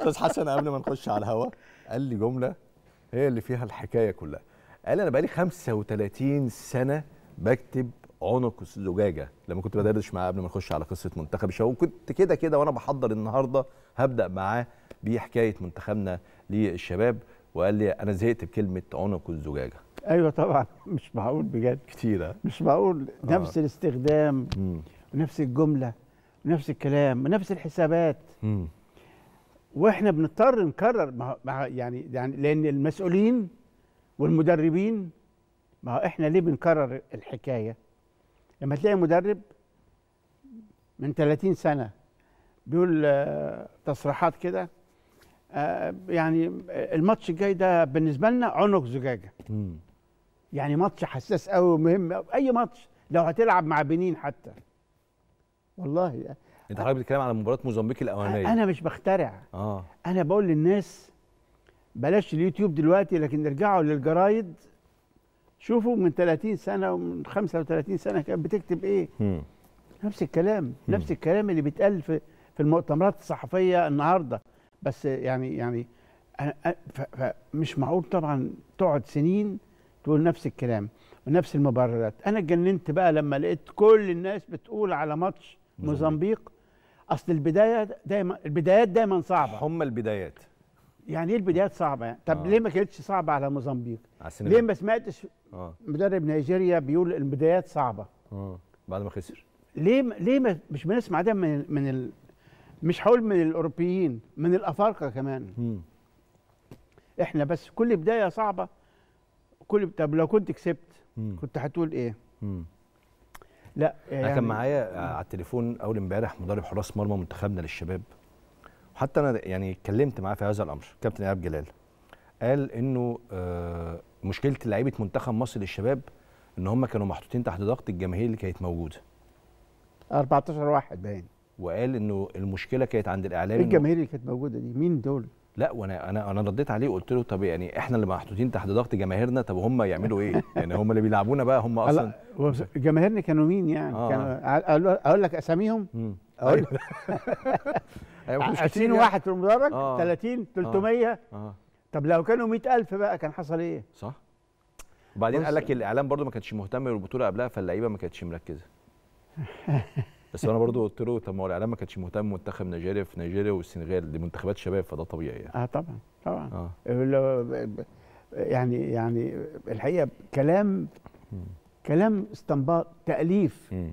استاذ حسن قبل ما نخش على الهوا قال لي جمله هي اللي فيها الحكايه كلها قال انا بقالي 35 سنه بكتب عنق زجاجه لما كنت بدردش معاه قبل ما نخش على قصه منتخب الشباب وكنت كده كده وانا بحضر النهارده هبدا معاه بحكايه منتخبنا للشباب وقال لي انا زهقت بكلمه عنق الزجاجه ايوه طبعا مش معقول بجد كتيره مش معقول آه. نفس الاستخدام مم. ونفس الجمله ونفس الكلام ونفس الحسابات مم. واحنا بنضطر نكرر ما يعني يعني لان المسؤولين والمدربين ما هو احنا ليه بنكرر الحكايه؟ لما تلاقي مدرب من 30 سنه بيقول آه، تصريحات كده آه، يعني الماتش الجاي ده بالنسبه لنا عنق زجاجه يعني ماتش حساس قوي ومهم اي ماتش لو هتلعب مع بنين حتى والله انت حضرتك بتتكلم على مباراه موزمبيق الاولانيه انا مش بخترع اه انا بقول للناس بلاش اليوتيوب دلوقتي لكن ارجعوا للجرايد شوفوا من 30 سنه ومن 35 سنه كانت بتكتب ايه م. نفس الكلام م. نفس الكلام اللي بيتقال في في المؤتمرات الصحفيه النهارده بس يعني يعني مش معقول طبعا تقعد سنين تقول نفس الكلام ونفس المبررات انا اتجننت بقى لما لقيت كل الناس بتقول على ماتش موزمبيق اصل البدايه دايما البدايات دايما صعبه هم البدايات يعني ايه البدايات صعبه يعني؟ طب آه. ليه ما كانتش صعبه على موزمبيق؟ ليه ما سمعتش آه. مدرب نيجيريا بيقول البدايات صعبه؟ آه. بعد ما خسر ليه ليه ما مش بنسمع ده من من ال... مش هقول من الاوروبيين من الافارقه كمان م. احنا بس كل بدايه صعبه كل طب لو كنت كسبت م. كنت هتقول ايه؟ م. لا يعني انا كان يعني معايا آه، على التليفون اول امبارح مدرب حراس مرمى منتخبنا للشباب وحتى انا يعني اتكلمت معاه في هذا الامر كابتن ايهاب جلال قال انه آه مشكله لعيبه منتخب مصر للشباب ان هم كانوا محطوطين تحت ضغط الجماهير اللي كانت موجوده 14 واحد باين وقال انه المشكله كانت عند الاعلام إيه الجماهير اللي كانت موجوده دي مين دول لا وانا انا انا رديت عليه وقلت له طب يعني احنا اللي محطوطين تحت ضغط جماهيرنا طب هم يعملوا ايه؟ يعني هم اللي بيلعبونا بقى هم اصلا جماهيرنا كانوا مين يعني؟ آه. كانوا اقول لك اساميهم؟ اقول أيوه. لك 20 أيوه، يعني. واحد في المدرج آه. 30 300 آه. آه. طب لو كانوا 100000 بقى كان حصل ايه؟ صح وبعدين قال لك الاعلام برضو ما كانش مهتم بالبطوله قبلها فاللعيبه ما كانتش مركزه بس انا برضو قلت له طب ما هو الاعلام ما كانش مهتم منتخب نيجيريا في نيجيريا والسنغال دي منتخبات شباب فده طبيعي يعني اه طبعا طبعا آه. آه، يعني يعني الحقيقه كلام كلام استنباط تاليف م.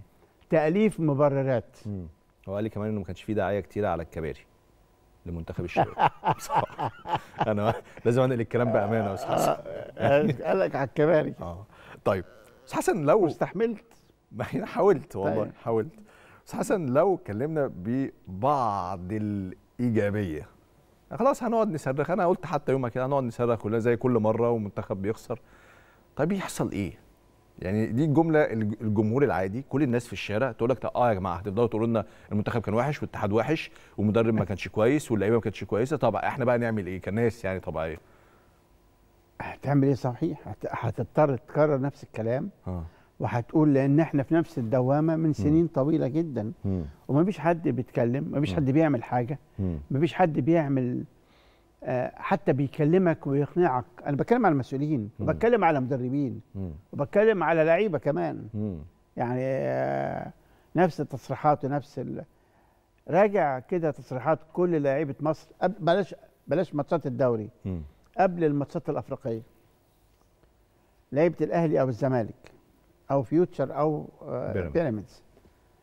تاليف مبررات م. هو قال لي كمان انه ما كانش فيه دعايه كتيره على الكباري لمنتخب الشباب بصراحه انا لازم انقل الكلام بامانه يا استاذ حسن قال آه، آه، لك على الكباري اه طيب استاذ حسن لو استحملت ما حاولت والله طيب. حاولت بس حسن لو اتكلمنا ببعض الايجابيه خلاص هنقعد نصرخ انا قلت حتى يومها كده هنقعد نصرخ كلنا زي كل مره ومنتخب بيخسر طب يحصل ايه؟ يعني دي الجمله الجمهور العادي كل الناس في الشارع تقول لك اه يا جماعه هتفضلوا تقولوا لنا المنتخب كان وحش والاتحاد وحش والمدرب ما كانش كويس واللعيبه ما كانتش كويسه طب احنا بقى نعمل ايه كناس يعني طبيعيه هتعمل ايه صحيح هتضطر تكرر نفس الكلام آه. وهتقول لان احنا في نفس الدوامه من سنين م. طويله جدا م. ومفيش حد بيتكلم مفيش حد بيعمل حاجه ما مفيش حد بيعمل آه حتى بيكلمك ويقنعك انا بتكلم على المسؤولين وبتكلم على مدربين وبتكلم على لعيبه كمان يعني آه نفس التصريحات ونفس ال... راجع كده تصريحات كل لعيبه مصر بلاش بلاش ماتشات الدوري قبل الماتشات الافريقيه لعيبه الاهلي او الزمالك او فيوتشر او بيراميدز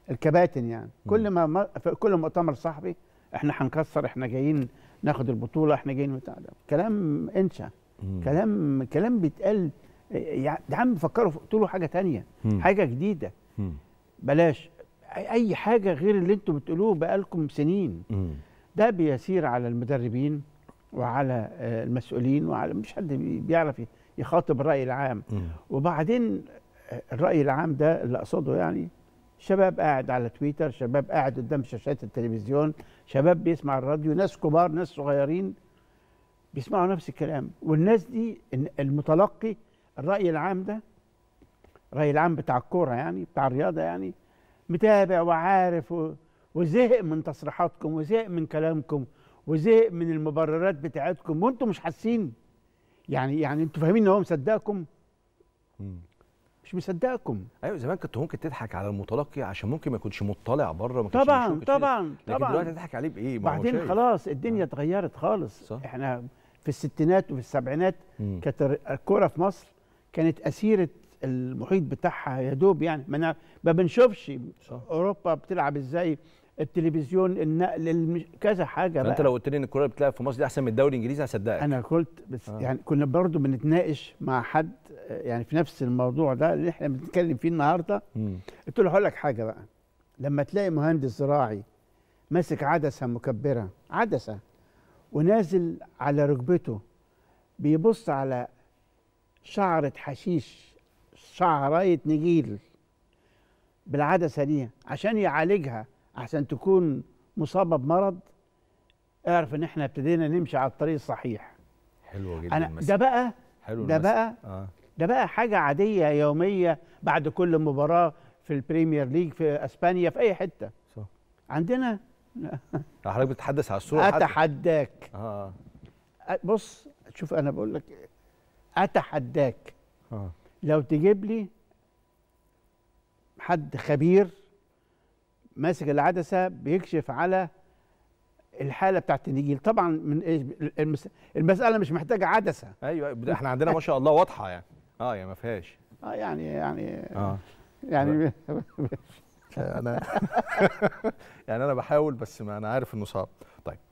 آه، الكباتن يعني كل ما كل مؤتمر صحفي احنا هنكسر احنا جايين ناخد البطوله احنا جايين بتاع ده كلام انشا كلام كلام بيتقال يا عم فكروا قلتوا حاجه تانية حاجه جديده بلاش اي حاجه غير اللي انتم بتقولوه بقالكم سنين ده بيسير على المدربين وعلى آه، المسؤولين وعلى مش حد بيعرف يخاطب الراي العام وبعدين الراي العام ده اللي اقصده يعني شباب قاعد على تويتر شباب قاعد قدام شاشات التلفزيون شباب بيسمع الراديو ناس كبار ناس صغيرين بيسمعوا نفس الكلام والناس دي المتلقي الراي العام ده الراي العام بتاع الكوره يعني بتاع الرياضه يعني متابع وعارف وزهق من تصريحاتكم وزهق من كلامكم وزهق من المبررات بتاعتكم وانتم مش حاسين يعني يعني انتوا فاهمين ان هو مصدقكم مش مصدقكم ايوه زمان كنت ممكن تضحك على المتلقي عشان ممكن ما يكونش مطلع بره ما طبعا طبعا لكن طبعا دلوقتي تضحك عليه بايه بعدين خلاص الدنيا آه. اتغيرت آه. خالص صح. احنا في الستينات وفي السبعينات كانت الكوره في مصر كانت اسيره المحيط بتاعها يا دوب يعني ما, ما بنشوفش صح. اوروبا بتلعب ازاي التلفزيون النقل كذا حاجه يعني بقى انت لو قلت لي ان الكوره بتلعب في مصر دي احسن من الدوري الانجليزي هصدقك انا قلت بس آه. يعني كنا برضو بنتناقش مع حد يعني في نفس الموضوع ده اللي احنا بنتكلم فيه النهارده قلت له هقول لك حاجه بقى لما تلاقي مهندس زراعي ماسك عدسه مكبره عدسه ونازل على ركبته بيبص على شعره حشيش شعرايه نجيل بالعدسه دي عشان يعالجها عشان تكون مصابه بمرض اعرف ان احنا ابتدينا نمشي على الطريق الصحيح حلو جدا أنا ده بقى حلو ده المسألة. بقى آه. ده بقى حاجة عادية يومية بعد كل مباراة في البريمير ليج في اسبانيا في اي حتة صح عندنا حضرتك بتتحدث على الصورة اتحداك آه. بص شوف انا بقول لك إيه. اتحداك آه. لو تجيب لي حد خبير ماسك العدسه بيكشف على الحاله بتاعت النجيل طبعا من المساله مش محتاجه عدسه ايوه احنا عندنا ما شاء الله واضحه يعني اه يعني ما فيهاش اه يعني يعني اه يعني انا يعني انا بحاول بس ما انا عارف انه صعب طيب